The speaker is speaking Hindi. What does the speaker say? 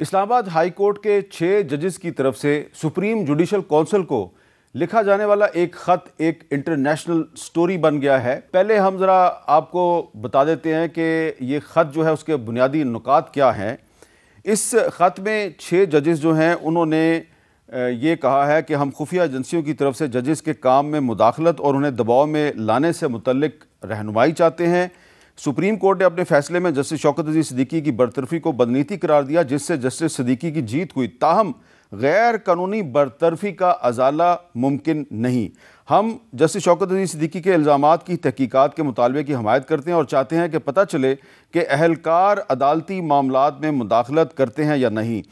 इस्लामाबाद हाई कोर्ट के छः जजेस की तरफ से सुप्रीम जुडिशल काउंसिल को लिखा जाने वाला एक ख़त एक इंटरनेशनल स्टोरी बन गया है पहले हम ज़रा आपको बता देते हैं कि ये ख़त जो है उसके बुनियादी नुकात क्या हैं इस ख़त में छः जजेस जो हैं उन्होंने ये कहा है कि हम खुफिया एजेंसियों की तरफ से जजेस के काम में मुदाखलत और उन्हें दबाव में लाने से मुतलक रहनुमाई चाहते हैं सुप्रीम कोर्ट ने अपने फैसले में जस्टिस शौकत अजीज सिद्दीकी की बरतरफी को बदनीति करार दिया जिससे जस्टिस सिद्दीकी की जीत हुई ताहम गैर कानूनी बरतरफी का अजाला मुमकिन नहीं हम जस्टिस शौकत अजीज सिद्दीकी के इल्ज़ाम की तहकीकत के मुतालबे की हमायत करते हैं और चाहते हैं कि पता चले कि अहलकार अदालती मामलों में मुदाखलत करते हैं या नहीं